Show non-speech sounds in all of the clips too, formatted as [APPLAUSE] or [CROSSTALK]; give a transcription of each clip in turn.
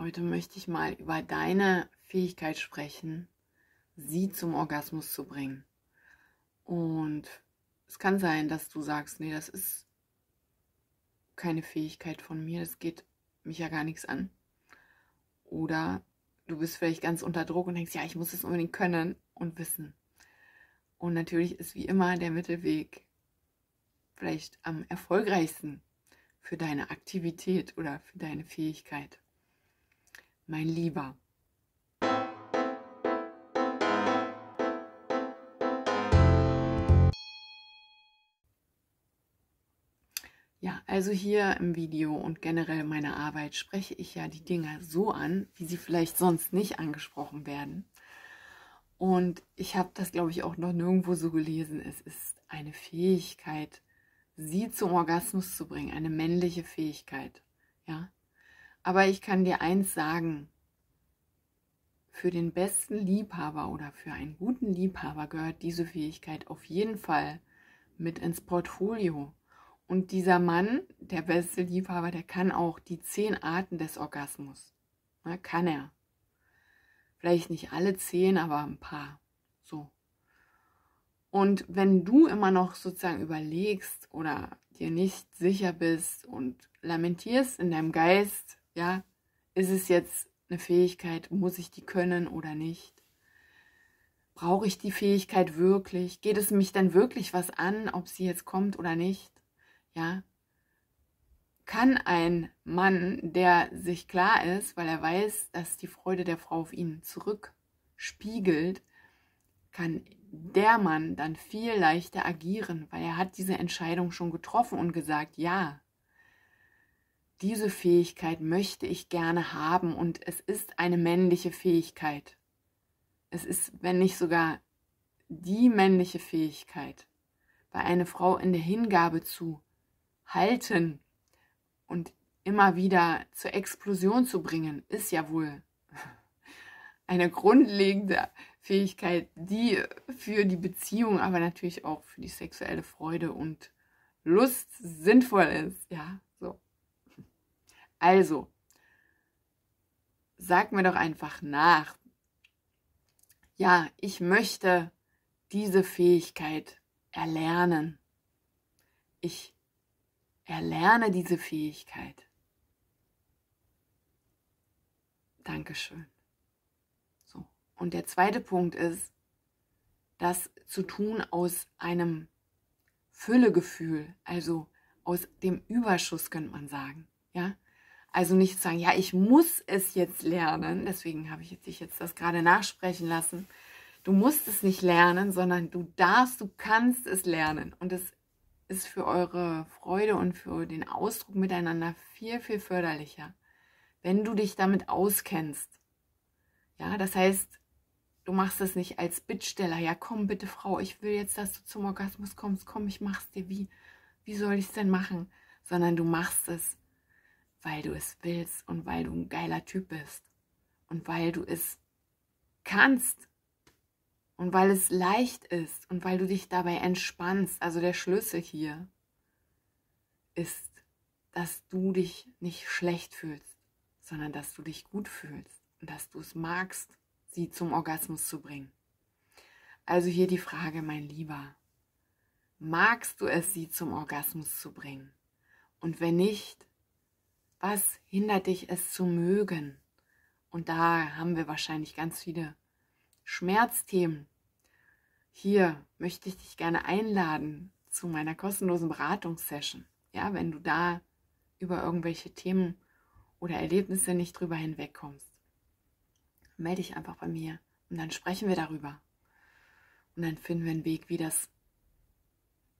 Heute möchte ich mal über deine Fähigkeit sprechen, sie zum Orgasmus zu bringen. Und es kann sein, dass du sagst, nee, das ist keine Fähigkeit von mir, das geht mich ja gar nichts an. Oder du bist vielleicht ganz unter Druck und denkst, ja, ich muss es unbedingt können und wissen. Und natürlich ist wie immer der Mittelweg vielleicht am erfolgreichsten für deine Aktivität oder für deine Fähigkeit mein Lieber. Ja, also hier im Video und generell in meiner Arbeit spreche ich ja die Dinge so an, wie sie vielleicht sonst nicht angesprochen werden. Und ich habe das, glaube ich, auch noch nirgendwo so gelesen. Es ist eine Fähigkeit, sie zum Orgasmus zu bringen, eine männliche Fähigkeit. Ja, aber ich kann dir eins sagen. Für den besten Liebhaber oder für einen guten Liebhaber gehört diese Fähigkeit auf jeden Fall mit ins Portfolio. Und dieser Mann, der beste Liebhaber, der kann auch die zehn Arten des Orgasmus. Na, ne, kann er. Vielleicht nicht alle zehn, aber ein paar. So. Und wenn du immer noch sozusagen überlegst oder dir nicht sicher bist und lamentierst in deinem Geist, ja, ist es jetzt eine Fähigkeit, muss ich die können oder nicht? Brauche ich die Fähigkeit wirklich? Geht es mich dann wirklich was an, ob sie jetzt kommt oder nicht? Ja. Kann ein Mann, der sich klar ist, weil er weiß, dass die Freude der Frau auf ihn zurückspiegelt, kann der Mann dann viel leichter agieren, weil er hat diese Entscheidung schon getroffen und gesagt, ja, diese Fähigkeit möchte ich gerne haben und es ist eine männliche Fähigkeit. Es ist, wenn nicht sogar die männliche Fähigkeit, bei einer Frau in der Hingabe zu halten und immer wieder zur Explosion zu bringen, ist ja wohl [LAUGHS] eine grundlegende Fähigkeit, die für die Beziehung, aber natürlich auch für die sexuelle Freude und Lust sinnvoll ist, ja. Also, sag mir doch einfach nach. Ja, ich möchte diese Fähigkeit erlernen. Ich erlerne diese Fähigkeit. Dankeschön. So. Und der zweite Punkt ist, das zu tun aus einem Füllegefühl, also aus dem Überschuss, könnte man sagen. Ja, also nicht zu sagen, ja, ich muss es jetzt lernen. Deswegen habe ich dich jetzt das gerade nachsprechen lassen. Du musst es nicht lernen, sondern du darfst, du kannst es lernen. Und es ist für eure Freude und für den Ausdruck miteinander viel, viel förderlicher, wenn du dich damit auskennst. Ja, das heißt, du machst es nicht als Bittsteller. Ja, komm bitte, Frau, ich will jetzt, dass du zum Orgasmus kommst. Komm, ich mach's dir. Wie, wie soll es denn machen? Sondern du machst es weil du es willst und weil du ein geiler Typ bist und weil du es kannst und weil es leicht ist und weil du dich dabei entspannst. Also der Schlüssel hier ist, dass du dich nicht schlecht fühlst, sondern dass du dich gut fühlst und dass du es magst, sie zum Orgasmus zu bringen. Also hier die Frage, mein Lieber, magst du es, sie zum Orgasmus zu bringen? Und wenn nicht, was hindert dich, es zu mögen? Und da haben wir wahrscheinlich ganz viele Schmerzthemen. Hier möchte ich dich gerne einladen zu meiner kostenlosen Beratungssession. Ja, wenn du da über irgendwelche Themen oder Erlebnisse nicht drüber hinwegkommst, melde dich einfach bei mir und dann sprechen wir darüber. Und dann finden wir einen Weg, wie das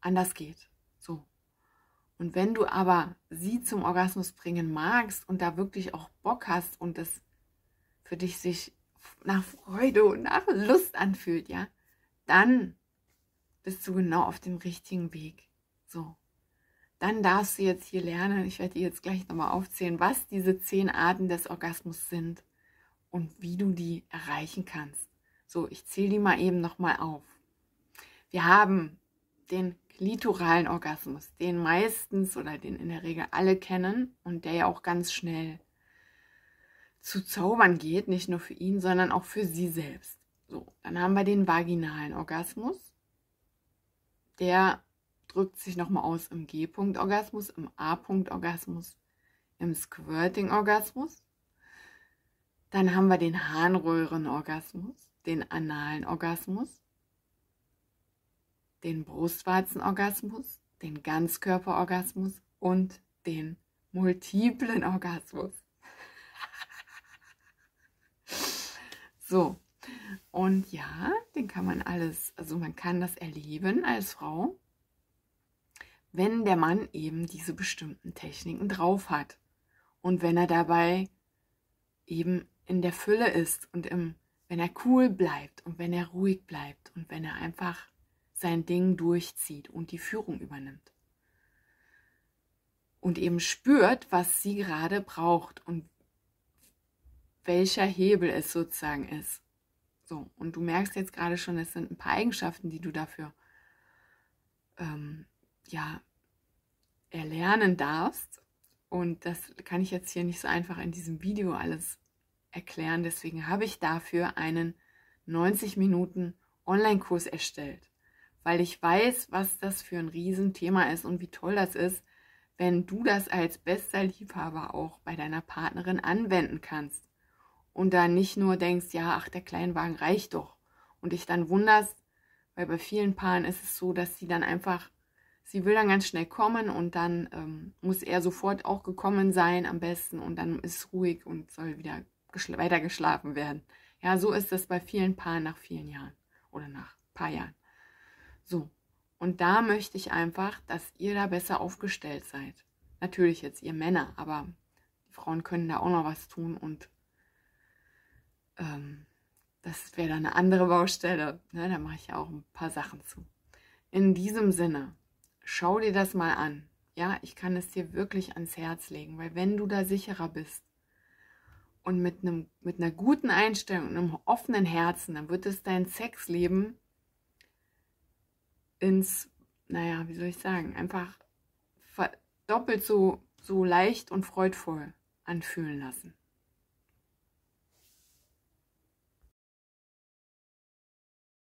anders geht. So, und wenn du aber sie zum Orgasmus bringen magst und da wirklich auch Bock hast und es für dich sich nach Freude und nach Lust anfühlt, ja, dann bist du genau auf dem richtigen Weg. So. Dann darfst du jetzt hier lernen, ich werde dir jetzt gleich nochmal aufzählen, was diese zehn Arten des Orgasmus sind und wie du die erreichen kannst. So, ich zähle die mal eben nochmal auf. Wir haben den klitoralen Orgasmus, den meistens oder den in der Regel alle kennen und der ja auch ganz schnell zu zaubern geht, nicht nur für ihn, sondern auch für sie selbst. So, dann haben wir den vaginalen Orgasmus. Der drückt sich nochmal aus im G-Punkt-Orgasmus, im A-Punkt-Orgasmus, im Squirting-Orgasmus. Dann haben wir den Harnröhren-Orgasmus, den analen Orgasmus, den Brustwarzenorgasmus, den Ganzkörperorgasmus und den multiplen Orgasmus. [LAUGHS] so, und ja, den kann man alles, also man kann das erleben als Frau, wenn der Mann eben diese bestimmten Techniken drauf hat und wenn er dabei eben in der Fülle ist und im, wenn er cool bleibt und wenn er ruhig bleibt und wenn er einfach sein Ding durchzieht und die Führung übernimmt. Und eben spürt, was sie gerade braucht und welcher Hebel es sozusagen ist. So, und du merkst jetzt gerade schon, es sind ein paar Eigenschaften, die du dafür ähm, ja, erlernen darfst. Und das kann ich jetzt hier nicht so einfach in diesem Video alles erklären. Deswegen habe ich dafür einen 90 Minuten Online-Kurs erstellt weil ich weiß, was das für ein Riesenthema ist und wie toll das ist, wenn du das als bester Liebhaber auch bei deiner Partnerin anwenden kannst und dann nicht nur denkst, ja, ach, der Kleinwagen reicht doch und dich dann wunderst, weil bei vielen Paaren ist es so, dass sie dann einfach, sie will dann ganz schnell kommen und dann ähm, muss er sofort auch gekommen sein am besten und dann ist es ruhig und soll wieder geschla weiter geschlafen werden. Ja, so ist das bei vielen Paaren nach vielen Jahren oder nach ein paar Jahren. So, und da möchte ich einfach, dass ihr da besser aufgestellt seid. Natürlich jetzt ihr Männer, aber die Frauen können da auch noch was tun und ähm, das wäre dann eine andere Baustelle. Ne, da mache ich ja auch ein paar Sachen zu. In diesem Sinne, schau dir das mal an. Ja, ich kann es dir wirklich ans Herz legen, weil wenn du da sicherer bist und mit, einem, mit einer guten Einstellung und einem offenen Herzen, dann wird es dein Sexleben ins, naja, wie soll ich sagen, einfach doppelt so, so leicht und freudvoll anfühlen lassen.